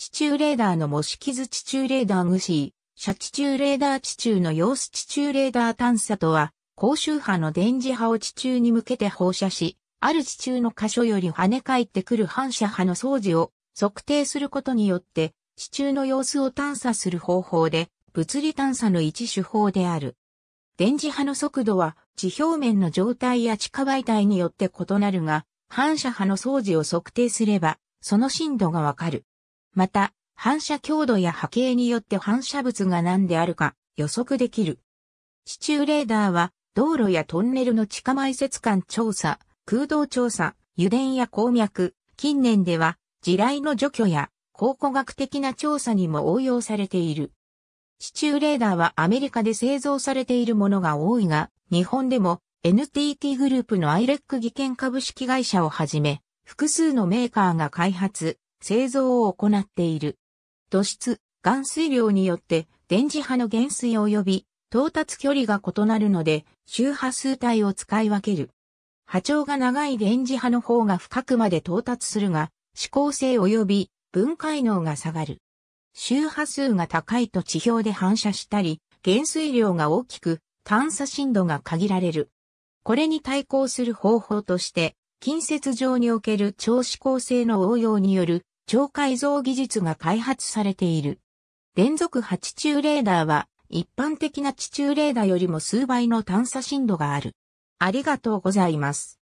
地中レーダーの模式図地中レーダーグシー、射地中レーダー地中の様子地中レーダー探査とは、高周波の電磁波を地中に向けて放射し、ある地中の箇所より跳ね返ってくる反射波の相似を測定することによって、地中の様子を探査する方法で、物理探査の一手法である。電磁波の速度は地表面の状態や地下媒体によって異なるが、反射波の相似を測定すれば、その深度がわかる。また、反射強度や波形によって反射物が何であるか予測できる。地中レーダーは、道路やトンネルの地下埋設間調査、空洞調査、油田や鉱脈、近年では、地雷の除去や考古学的な調査にも応用されている。地中レーダーはアメリカで製造されているものが多いが、日本でも NTT グループの IREC 技研株式会社をはじめ、複数のメーカーが開発、製造を行っている。土質、含水量によって電磁波の減衰及び到達距離が異なるので周波数帯を使い分ける。波長が長い電磁波の方が深くまで到達するが、指向性及び分解能が下がる。周波数が高いと地表で反射したり、減衰量が大きく探査深度が限られる。これに対抗する方法として、近接上における超指向性の応用による超改造技術が開発されている。連続8中レーダーは一般的な地中レーダーよりも数倍の探査深度がある。ありがとうございます。